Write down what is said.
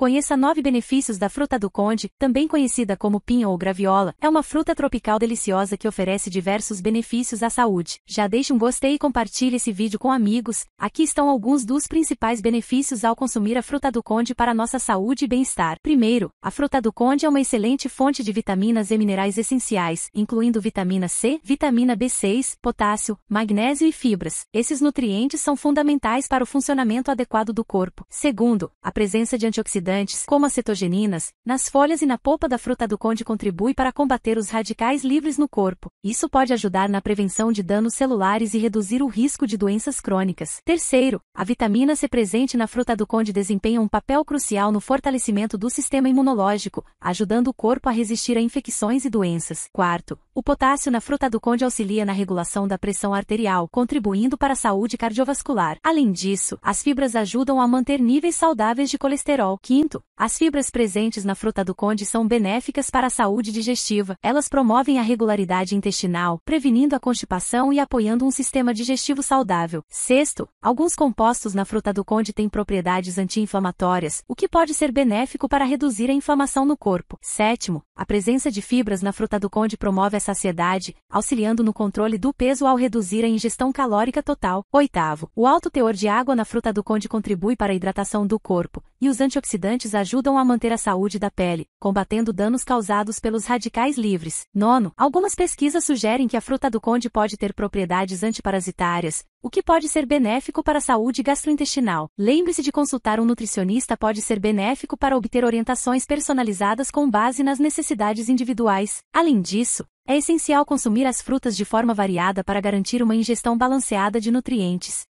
Conheça nove benefícios da fruta do conde, também conhecida como pinho ou graviola, é uma fruta tropical deliciosa que oferece diversos benefícios à saúde. Já deixe um gostei e compartilhe esse vídeo com amigos, aqui estão alguns dos principais benefícios ao consumir a fruta do conde para nossa saúde e bem-estar. Primeiro, a fruta do conde é uma excelente fonte de vitaminas e minerais essenciais, incluindo vitamina C, vitamina B6, potássio, magnésio e fibras. Esses nutrientes são fundamentais para o funcionamento adequado do corpo. Segundo, a presença de antioxidantes como as cetogeninas, nas folhas e na polpa da fruta do conde contribui para combater os radicais livres no corpo. Isso pode ajudar na prevenção de danos celulares e reduzir o risco de doenças crônicas. Terceiro, a vitamina C presente na fruta do conde desempenha um papel crucial no fortalecimento do sistema imunológico, ajudando o corpo a resistir a infecções e doenças. Quarto, o potássio na fruta do conde auxilia na regulação da pressão arterial, contribuindo para a saúde cardiovascular. Além disso, as fibras ajudam a manter níveis saudáveis de colesterol. que Quinto, as fibras presentes na fruta do conde são benéficas para a saúde digestiva. Elas promovem a regularidade intestinal, prevenindo a constipação e apoiando um sistema digestivo saudável. Sexto, alguns compostos na fruta do conde têm propriedades anti-inflamatórias, o que pode ser benéfico para reduzir a inflamação no corpo. Sétimo, a presença de fibras na fruta do conde promove a saciedade, auxiliando no controle do peso ao reduzir a ingestão calórica total. Oitavo, o alto teor de água na fruta do conde contribui para a hidratação do corpo, e os antioxidantes antioxidantes ajudam a manter a saúde da pele, combatendo danos causados pelos radicais livres. Nono, algumas pesquisas sugerem que a fruta do conde pode ter propriedades antiparasitárias, o que pode ser benéfico para a saúde gastrointestinal. Lembre-se de consultar um nutricionista pode ser benéfico para obter orientações personalizadas com base nas necessidades individuais. Além disso, é essencial consumir as frutas de forma variada para garantir uma ingestão balanceada de nutrientes.